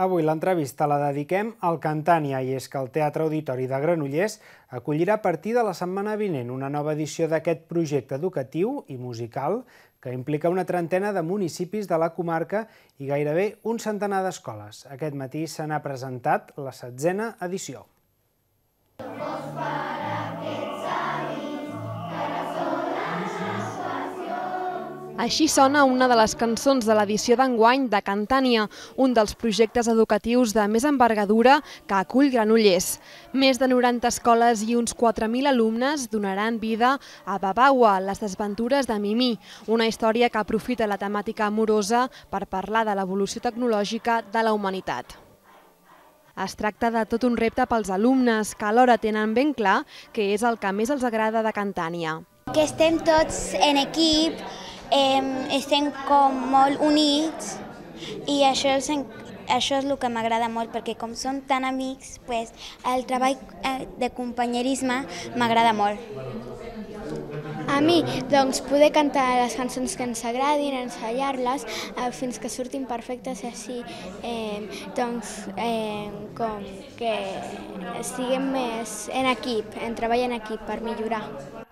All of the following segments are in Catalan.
Avui l'entrevista la dediquem al Cantània i és que el Teatre Auditori de Granollers acollirà a partir de la setmana vinent una nova edició d'aquest projecte educatiu i musical que implica una trentena de municipis de la comarca i gairebé un centenar d'escoles. Aquest matí se n'ha presentat la setzena edició. Així sona una de les cançons de l'edició d'enguany de Cantània, un dels projectes educatius de més envergadura que acull Granollers. Més de 90 escoles i uns 4.000 alumnes donaran vida a Babawa, les desventures de Mimí, una història que aprofita la temàtica amorosa per parlar de l'evolució tecnològica de la humanitat. Es tracta de tot un repte pels alumnes, que alhora tenen ben clar que és el que més els agrada de Cantània. Que estem tots en equip, eh, estem com molt units i això, és, això és el que m'agrada molt perquè com som tan amics, pues, el treball eh, de companyerisme m'agrada molt. A mi, doncs, poder cantar les cançons que ens agradin, ensaiar-les eh, fins que surtin perfectes i així, eh, doncs, eh, com que estiguem més en equip, en treball en equip per millorar.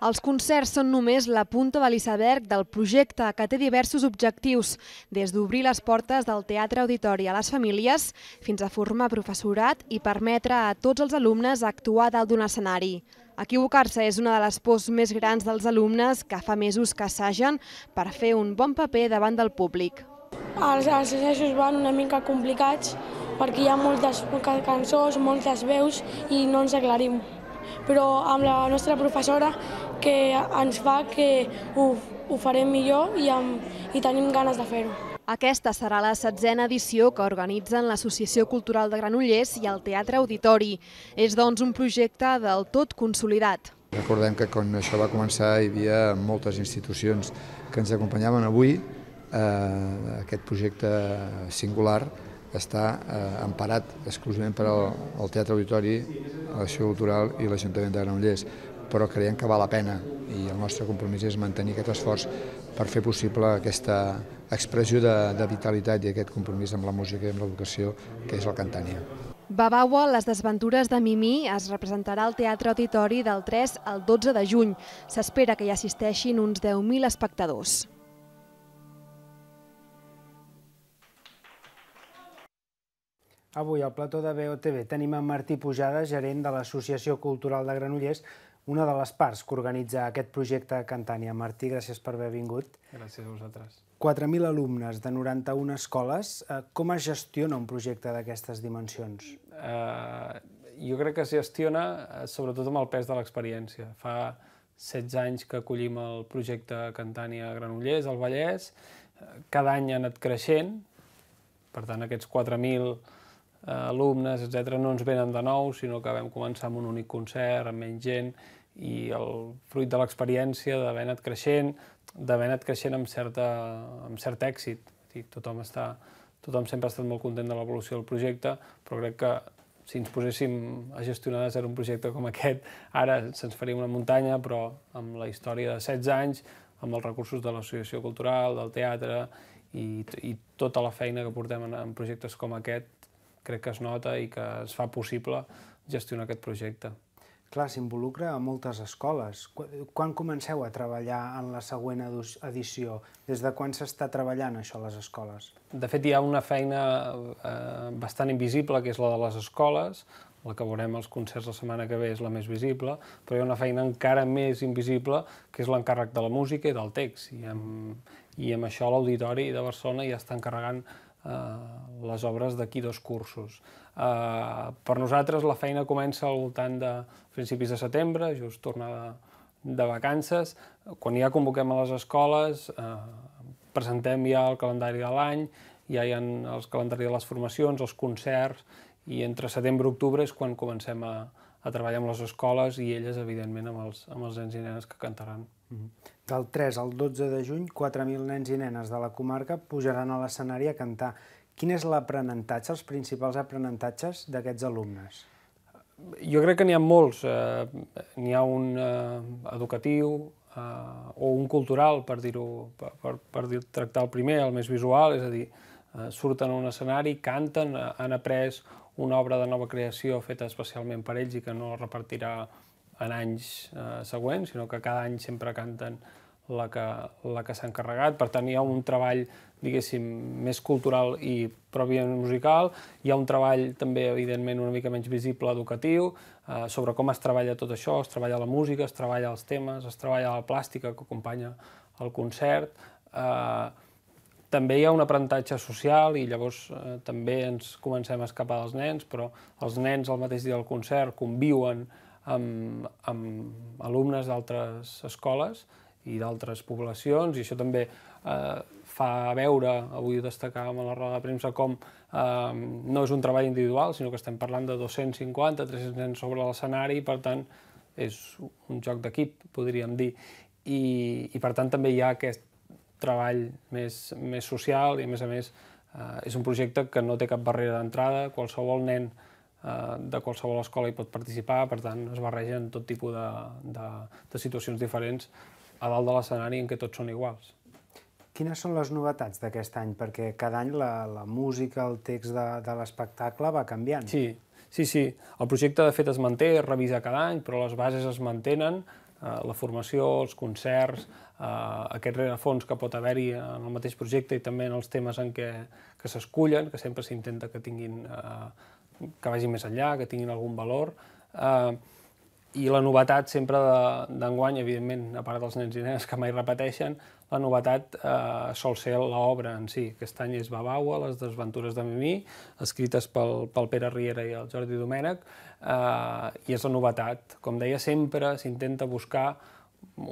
Els concerts són només la punta de l'iceberg del projecte, que té diversos objectius, des d'obrir les portes del teatre auditori a les famílies fins a formar professorat i permetre a tots els alumnes actuar dalt d'un escenari. Equivocar-se és una de les pors més grans dels alumnes que fa mesos que assagen per fer un bon paper davant del públic. Els, els assajos van una mica complicats perquè hi ha moltes cançons, moltes veus i no ens aclarim. Però amb la nostra professora que ens fa que ho, ho farem millor i, amb, i tenim ganes de fer-ho. Aquesta serà la setzena edició que organitzen l'Associació Cultural de Granollers i el Teatre Auditori. És, doncs, un projecte del tot consolidat. Recordem que quan això va començar hi havia moltes institucions que ens acompanyaven avui. Eh, aquest projecte singular està eh, emparat exclusivament per al, Teatre Auditori, l'Associació Cultural i l'Ajuntament de Granollers però creiem que val la pena i el nostre compromís és mantenir aquest esforç per fer possible aquesta expressió de, de vitalitat i aquest compromís amb la música i amb l'educació que és el Cantània. Babaua, les desventures de Mimí, es representarà al Teatre Auditori del 3 al 12 de juny. S'espera que hi assisteixin uns 10.000 espectadors. Avui al plató de BOTV tenim en Martí Pujada, gerent de l'Associació Cultural de Granollers, una de les parts que organitza aquest projecte Cantània. Martí, gràcies per haver vingut. Gràcies a vosaltres. 4.000 alumnes de 91 escoles. Eh, com es gestiona un projecte d'aquestes dimensions? Uh, jo crec que es gestiona eh, sobretot amb el pes de l'experiència. Fa 16 anys que acollim el projecte Cantània Granollers, al Vallès. Cada any ha anat creixent, per tant, aquests 4.000 alumnes, etc no ens venen de nou, sinó que vam començar amb un únic concert, amb menys gent, i el fruit de l'experiència, d'haver anat creixent, d'haver anat creixent amb, certa, amb cert èxit. Dir, tothom, està, tothom sempre ha estat molt content de l'evolució del projecte, però crec que si ens poséssim a gestionar de zero un projecte com aquest, ara se'ns faria una muntanya, però amb la història de 16 anys, amb els recursos de l'associació cultural, del teatre i, i tota la feina que portem en, en projectes com aquest, crec que es nota i que es fa possible gestionar aquest projecte. Clar, s'involucra a moltes escoles. Quan comenceu a treballar en la següent edició? Des de quan s'està treballant això a les escoles? De fet, hi ha una feina eh, bastant invisible, que és la de les escoles, la que veurem als concerts la setmana que ve és la més visible, però hi ha una feina encara més invisible, que és l'encàrrec de la música i del text. I amb, i amb això l'Auditori de Barcelona ja està encarregant eh, les obres d'aquí dos cursos. Eh, per nosaltres la feina comença al voltant de principis de setembre, just tornar de, de vacances. Quan ja convoquem a les escoles, eh, presentem ja el calendari de l'any, ja hi ha els calendari de les formacions, els concerts, i entre setembre i octubre és quan comencem a, a treballar amb les escoles i elles, evidentment, amb els, amb els nens i nenes que cantaran. Del 3 al 12 de juny, 4.000 nens i nenes de la comarca pujaran a l'escenari a cantar. Quin és l'aprenentatge, els principals aprenentatges d'aquests alumnes? Jo crec que n'hi ha molts. Eh, n'hi ha un eh, educatiu eh, o un cultural, per dir-ho, per, per, tractar el primer, el més visual, és a dir, surten a un escenari, canten, han après una obra de nova creació feta especialment per ells i que no repartirà en anys eh, següents, sinó que cada any sempre canten la que, la que s'ha encarregat. Per tant, hi ha un treball, diguéssim, més cultural i pròpiament musical, hi ha un treball també, evidentment, una mica menys visible, educatiu, eh, sobre com es treballa tot això, es treballa la música, es treballa els temes, es treballa la plàstica que acompanya el concert, eh, també hi ha un aprenentatge social i llavors eh, també ens comencem a escapar dels nens, però els nens al mateix dia del concert conviuen amb, amb alumnes d'altres escoles i d'altres poblacions, i això també eh, fa veure, avui ho destacàvem a la roda de premsa, com eh, no és un treball individual, sinó que estem parlant de 250, 300 nens sobre l'escenari, i per tant és un joc d'equip, podríem dir. I, I per tant també hi ha aquest treball més, més social i a més a més eh, és un projecte que no té cap barrera d'entrada, qualsevol nen Eh, de qualsevol escola hi pot participar, per tant es barregen tot tipus de, de, de situacions diferents a dalt de l'escenari en què tots són iguals. Quines són les novetats d'aquest any? Perquè cada any la, la música, el text de, de l'espectacle va canviant. Sí, sí, sí. El projecte de fet es manté, es revisa cada any, però les bases es mantenen, eh, la formació, els concerts, eh, aquest rerefons que pot haver-hi en el mateix projecte i també en els temes en què, que s'escullen, que sempre s'intenta que tinguin eh, que vagin més enllà, que tinguin algun valor. Eh, I la novetat sempre d'enguany, de, evidentment, a part dels nens i nenes que mai repeteixen, la novetat eh, sol ser l'obra en si. Aquest any és Babaua, les desventures de Mimí, escrites pel, pel Pere Riera i el Jordi Domènech, eh, i és la novetat. Com deia, sempre s'intenta buscar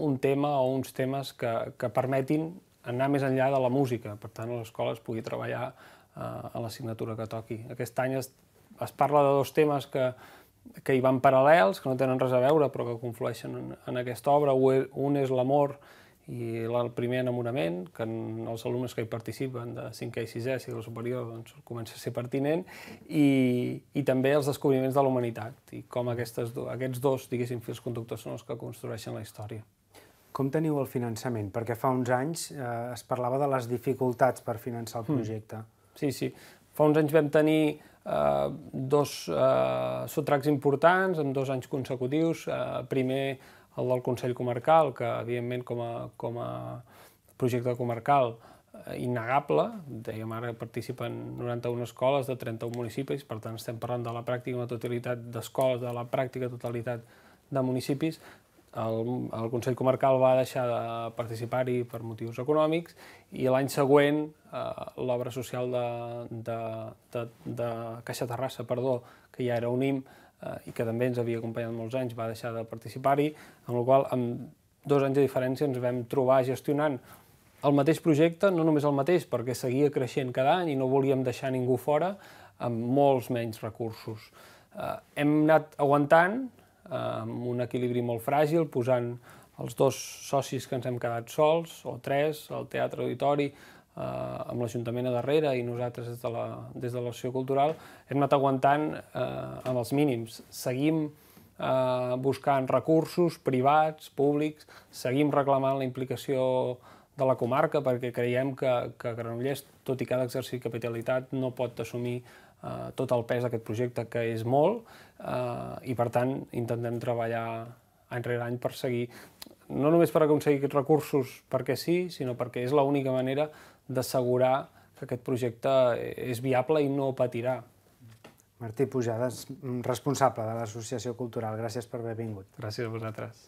un tema o uns temes que, que permetin anar més enllà de la música. Per tant, a l'escola es pugui treballar eh, a l'assignatura que toqui. Aquest any es parla de dos temes que, que hi van paral·lels, que no tenen res a veure, però que conflueixen en, en aquesta obra. Un és l'amor i el primer enamorament, que en els alumnes que hi participen de 5è i 6è, el superior, doncs comença a ser pertinent, i, i també els descobriments de la humanitat, i com aquestes, aquests dos, diguéssim, fils conductors són els que construeixen la història. Com teniu el finançament? Perquè fa uns anys eh, es parlava de les dificultats per finançar el hmm. projecte. Mm. Sí, sí. Fa uns anys vam tenir eh, dos eh, sotracs importants en dos anys consecutius. Eh, primer el del Consell Comarcal, que evidentment com a, com a projecte comarcal eh, innegable, dèiem ara que participen 91 escoles de 31 municipis, per tant estem parlant de la pràctica una totalitat d'escoles, de la pràctica totalitat de municipis, el, el Consell Comarcal va deixar de participar-hi per motius econòmics i l'any següent eh, l'obra social de, de, de, de Caixa Terrassa, perdó, que ja era UNIM eh, i que també ens havia acompanyat molts anys, va deixar de participar-hi, amb la qual amb dos anys de diferència ens vam trobar gestionant el mateix projecte, no només el mateix, perquè seguia creixent cada any i no volíem deixar ningú fora, amb molts menys recursos. Eh, hem anat aguantant, amb un equilibri molt fràgil, posant els dos socis que ens hem quedat sols, o tres, el Teatre Auditori, eh, amb l'Ajuntament a darrere i nosaltres des de la, des de l'Associació Cultural, hem anat aguantant eh, amb els mínims. Seguim eh, buscant recursos privats, públics, seguim reclamant la implicació de la comarca perquè creiem que, que Granollers, tot i que ha d'exercir capitalitat, no pot assumir Eh, tot el pes d'aquest projecte, que és molt, eh, i per tant intentem treballar any rere any per seguir, no només per aconseguir aquests recursos perquè sí, sinó perquè és l'única manera d'assegurar que aquest projecte és viable i no patirà. Martí Pujades, responsable de l'Associació Cultural, gràcies per haver vingut. Gràcies a vosaltres.